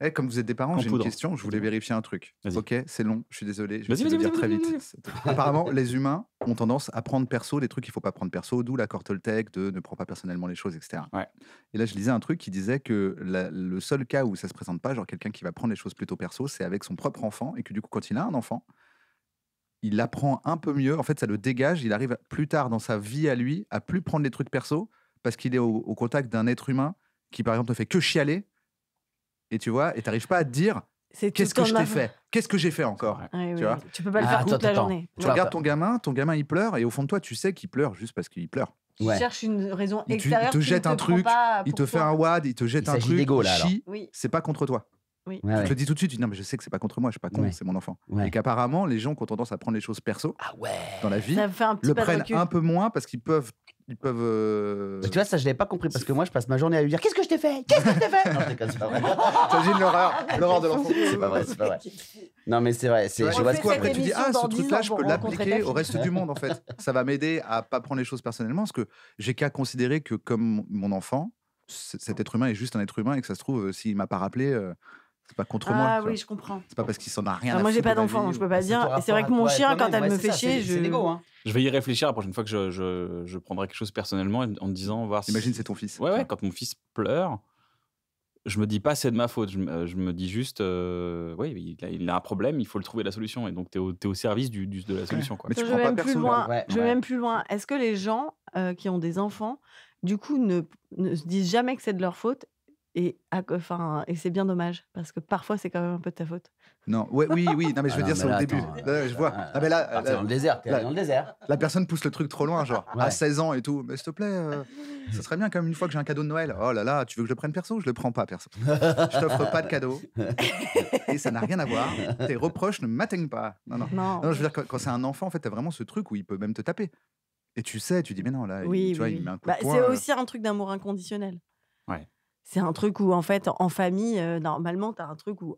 Eh, comme vous êtes des parents, j'ai une question, je voulais vérifier un truc. Ok, c'est long, je suis désolé, je vais te dire très vite. Apparemment, les humains ont tendance à prendre perso des trucs qu'il ne faut pas prendre perso, d'où la Toltec de ne prends pas personnellement les choses, etc. Et là, je lisais un truc qui disait que le seul cas où ça ne se présente pas, genre quelqu'un qui va prendre les choses plutôt perso, c'est avec son propre enfant, et que du coup, quand il a un enfant, il apprend un peu mieux, en fait, ça le dégage, il arrive plus tard dans sa vie à lui à plus prendre les trucs perso, parce qu'il est au contact d'un être humain qui, par exemple, ne fait que chialer et tu vois, et t'arrives pas à te dire qu'est-ce que je t'ai fait Qu'est-ce que j'ai fait encore ah tu, vois tu peux pas le ah, faire toute la journée. Tu regardes ton gamin, ton gamin il pleure, et au fond de toi, tu sais qu'il pleure juste parce qu'il pleure. Tu cherches une raison extérieure. Il te jette un truc, il te fait un wad, il te jette un truc, il c'est pas contre toi. Oui. tu te le dis tout de suite, non, mais je sais que c'est pas contre moi, je suis pas con, c'est mon enfant. Et qu'apparemment, les gens qui ont tendance à prendre les choses perso ah dans la vie le prennent un peu moins parce qu'ils peuvent ils peuvent. Euh, tu vois, ça, je l'avais pas compris parce que moi, je passe ma journée à lui dire Qu'est-ce que je t'ai fait Qu'est-ce que je t'ai fait Non, c'est vrai. T'imagines l'horreur, l'horreur de l'enfant. C'est pas vrai, c'est pas vrai. Non, mais c'est vrai. C'est, je vois quoi. Après, tu dis Ah, ce truc-là, je peux l'appliquer au reste du monde, en fait. Ça va m'aider à pas prendre les choses personnellement parce que j'ai qu'à considérer que, comme mon enfant, cet être humain est juste un être humain et que ça se trouve, euh, s'il m'a pas rappelé. Euh, c'est pas contre ah moi. Ah oui, je comprends. C'est pas parce qu'il s'en a rien à Moi, j'ai pas d'enfant, je peux pas dire. c'est vrai que mon chien, quand elle me fait chier, je. Hein. Je vais y réfléchir la prochaine fois que je, je, prendrai quelque chose personnellement en disant voir. Imagine c'est ton fils. Ouais Quand mon fils pleure, je me dis pas c'est de ma faute. Je, me dis juste euh, oui il a, un problème, il faut le trouver la solution. Et donc tu es, au service du, de la solution Mais je vais même plus loin. même plus loin. Est-ce que les gens euh, qui ont des enfants du coup ne, ne se disent jamais que c'est de leur faute et, enfin, et c'est bien dommage, parce que parfois, c'est quand même un peu de ta faute. Non, ouais, oui, oui, non, mais je veux ah dire, c'est au début. je vois. Euh, ah, mais là, euh, dans le désert, là, dans le désert. La personne pousse le truc trop loin, genre, à 16 ans et tout. Mais s'il te plaît, ça euh, serait bien quand même une fois que j'ai un cadeau de Noël. Oh là là, tu veux que je le prenne perso Je le prends pas perso. je t'offre pas de cadeau. et ça n'a rien à voir. Tes reproches ne m'atteignent pas. Non, non. non. je veux dire, quand, c'est un enfant, en fait, t'as vraiment ce truc où il peut même te taper. Et tu sais, tu dis, mais non, là, oui, tu vois, il met un coup bah, C'est aussi un truc d'amour inconditionnel. Ouais. C'est un truc où, en fait, en famille, normalement, tu as un truc où,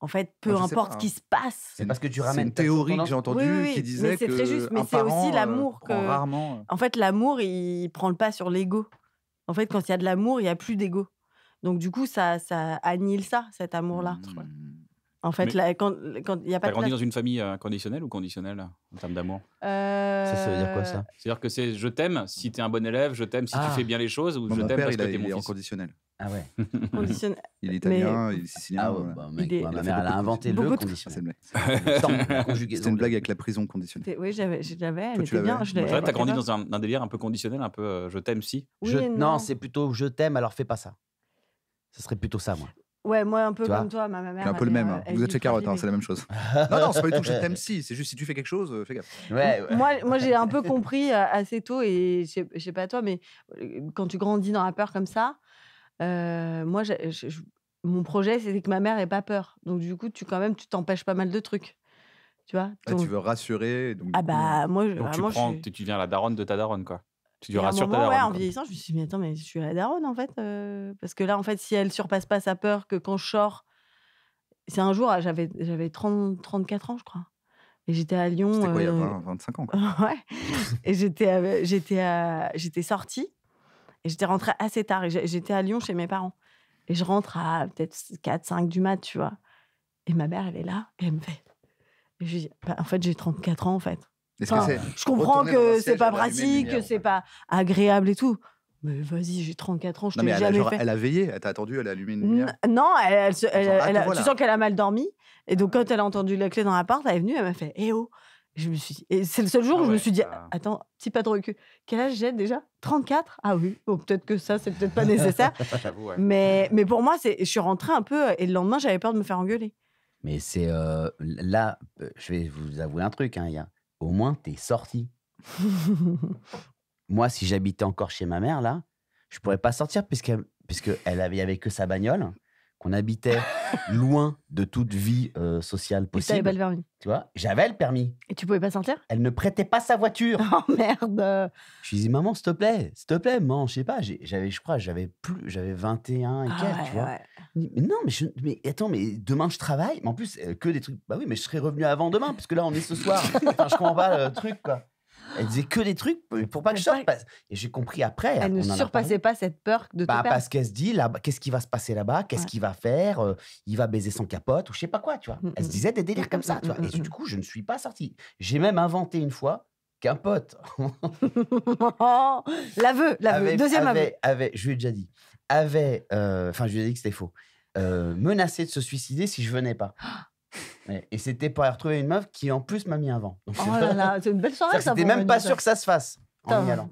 en fait, peu bah, importe ce qui hein. se passe. C'est parce que tu ramènes. une théorie que j'ai entendue qui disait que. C'est très juste, mais c'est aussi l'amour. que... En fait, l'amour, il prend le pas sur l'ego. En fait, quand il y a de l'amour, il n'y a plus d'ego. Donc, du coup, ça, ça annihile ça, cet amour-là. En fait, là, quand il n'y a pas as grandi dans une famille euh, conditionnelle ou conditionnelle en termes d'amour ça, ça veut dire quoi ça euh, C'est-à-dire que c'est je t'aime si t'es un bon élève, je t'aime si tu ah. fais bien les choses ou je t'aime parce que tu mon fils. conditionnel. Ah ouais. Conditionnel. il est italien, il est sicilien. Ah bah, mère elle a inventé le conditionnel. C'est une blague avec la prison conditionnelle. Oui, j'avais, j'avais, Bien. En Tu as grandi dans un délire un peu conditionnel, un peu euh, je t'aime si. Non, c'est plutôt je t'aime alors fais pas ça. Ce serait plutôt ça, moi. Ouais, moi, un peu comme toi, ma, mère. un peu le même. Euh, hein. Vous êtes chez Carotte, hein, c'est la même chose. non, non, c'est pas du tout je t'aime si. C'est juste si tu fais quelque chose, euh, fais gaffe. Moi, j'ai un peu compris euh, assez tôt, et je sais, pas toi, mais quand tu grandis dans la peur comme ça, moi, mon projet, c'est que ma mère ait pas peur. Donc, du coup, tu quand même, tu t'empêches pas mal de trucs. Tu vois ah, Tu veux rassurer. ah, bah, moi, vraiment, tu, prends, tu viens la daronne de ta daronne, quoi. Tu sur ta en vieillissant, je me suis dit, mais attends, mais je suis la daronne, en fait. Euh, parce que là, en fait, si elle surpasse pas sa peur que quand je sors. C'est un jour, j'avais 34 ans, je crois. Et j'étais à Lyon. C'était quoi, il y a 25 euh, ans, quoi. ouais. Et j'étais, j'étais, j'étais sortie. Et j'étais rentrée assez tard. Et j'étais à Lyon chez mes parents. Et je rentre à peut-être 4, 5 du mat, tu vois. Et ma mère, elle est là. Et elle me fait. Et je dis, bah, en fait, j'ai 34 ans, en fait je comprends que c'est pas pratique, que c'est pas agréable et tout. Mais vas-y, j'ai 34 ans, je t'ai jamais genre, fait. Elle a veillé, elle t'a attendu, elle a allumé une lumière. non, elle, tu sens qu'elle a mal dormi. Et donc, quand ah. elle a entendu la clé dans l'appart, elle est venue, elle m'a fait Eh oh je me suis et c'est le seul jour ah où je me suis dit, attends, petit pas de recul. Quel âge j'ai déjà 34 Ah oui, peut-être que ça, c'est peut-être pas nécessaire. mais, mais pour moi, je suis rentrée un peu, et le lendemain, j'avais peur de me faire engueuler. Mais c'est euh, là, euh, je vais vous avouer un truc, il y a au moins t'es sorti. Moi, si j'habitais encore chez ma mère, là, je pourrais pas sortir puisqu'elle puisque avait, avait que sa bagnole, qu'on habitait loin de toute vie euh, sociale possible. Tu pas le permis. Tu vois, j'avais le permis. Et tu pouvais pas sortir Elle ne prêtait pas sa voiture. Oh merde Je lui dit, maman, s'il te plaît, s'il te plaît, maman, je sais pas, j'avais, je crois, j'avais plus, j'avais 21 et ah quelques, tu vois. mais non, mais, attends, mais demain je travaille, mais en plus, euh, que des trucs. Bah oui, mais je serais revenu avant demain, parce que là on est ce soir. enfin, je comprends pas le truc, quoi. Elle disait que des trucs pour pas que je surpasse. Et j'ai compris après. Elle ne surpassait pas cette peur de bah, Parce qu'elle se dit, qu'est-ce qui va se passer là-bas Qu'est-ce qu'il va faire euh, Il va baiser son capote ou je sais pas quoi, tu vois. Mm, Elle se mm. disait des délires comme ça, mm, Et du coup, je ne suis pas sorti. J'ai même inventé une fois qu'un pote... l'aveu, l'aveu, deuxième aveu. Avait, je lui ai déjà dit, avait... Euh, enfin, je lui ai dit que c'était faux. menacer euh, menacé de se suicider si je venais pas. Ah et c'était pour aller retrouver une meuf qui en plus m'a mis un vent. oh là là, c'est une belle soirée ça. C'était même pas sûr que ça se fasse.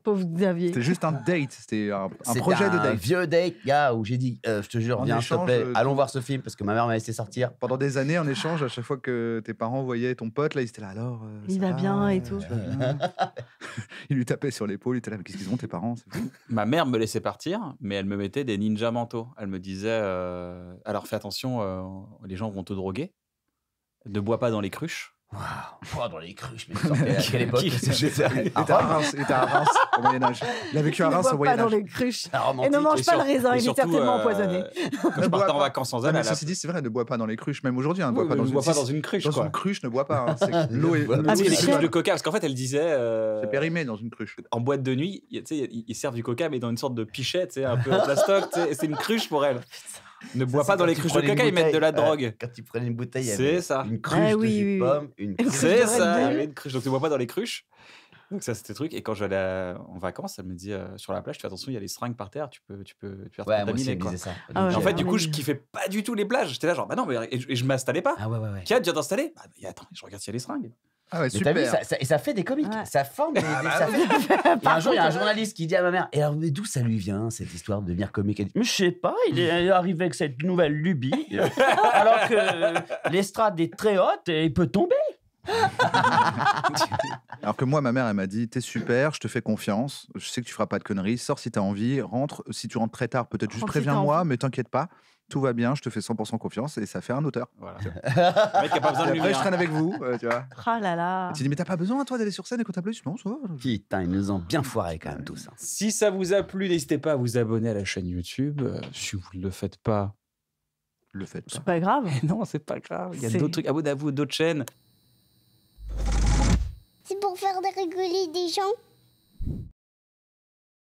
Pauvre Xavier. C'était juste un date, c'était un, projet de date. Un vieux date, gars, où j'ai dit, euh, je te jure, viens, euh, allons voir ce film parce que ma mère m'a laissé sortir. Pendant des années, en échange, à chaque fois que tes parents voyaient ton pote, là, ils étaient là, alors. Euh, il va, bien et tout. il lui tapait sur l'épaule, il était là, mais qu'est-ce qu'ils ont tes parents Ma mère me laissait partir, mais elle me mettait des ninja manteaux. Elle me disait, alors fais attention, les gens vont te droguer. Ne bois pas dans les cruches. Waouh, oh, dans les cruches, mais sortait à quelle époque à, Reims, il était à Reims au Moyen Âge. Il a vécu à Reims au Moyen Âge. Pas dans les cruches. Et ne mange pas le raisin, il est certainement euh, empoisonné. Quand je partais en vacances sans elle, mais ceci dit, c'est vrai, ne bois pas dans les cruches. Même aujourd'hui, hein, ne bois pas, dans, une, cruche. Dans une cruche, ne bois pas. Hein. L'eau est. les de coca, parce qu'en fait, elle disait. Euh, c'est périmé dans une cruche. En boîte de nuit, ils servent du coca, mais dans une sorte de pichette, un peu en plastoc. C'est une cruche pour elle. Ne bois pas dans les cruches de coca, ils mettent de la drogue. quand tu prennent une bouteille, c'est ça. Une cruche de jus de pomme, une cruche C'est ça, Donc, tu ne bois pas dans les cruches. Donc ça c'était truc et quand j'allais en vacances, elle me dit euh, sur la plage, tu fais attention, il y a les seringues par terre, tu peux tu peux tu peux ouais, moi quoi. Ah en fait du coup, je kiffais pas du tout les plages, j'étais là genre bah non mais et je, je m'installais pas. Ah ouais ouais ouais. a déjà installé Bah attends, je regarde s'il y a les seringues. Ah et ça fait des comiques. Ça forme ah bah un jour, il y a un euh, journaliste qui dit à ah, ma mère Et alors, d'où ça lui vient, cette histoire de devenir comique je sais pas, il est arrivé avec cette nouvelle lubie, euh, alors que l'estrade est très haute et il peut tomber. Alors que moi, ma mère, elle m'a dit T'es super, je te fais confiance, je sais que tu feras pas de conneries, sors si t'as envie, rentre. Si tu rentres très tard, peut-être juste préviens-moi, mais t'inquiète pas tout va bien, je te fais 100% confiance et ça fait un auteur. Voilà. Il mec a pas besoin de lui après, je traîne avec vous, euh, tu vois. Oh là là. tu dis, mais t'as pas besoin, toi, d'aller sur scène et qu'on tu Non, ça Putain, ils nous ont bien foiré quand même tous. ça. Hein. Si ça vous a plu, n'hésitez pas à vous abonner à la chaîne YouTube. Euh, si vous ne le faites pas, le faites pas. C'est pas grave. non, c'est pas grave. Il y a d'autres trucs. Abonnez-vous à d'autres chaînes. C'est pour faire rigoler des gens.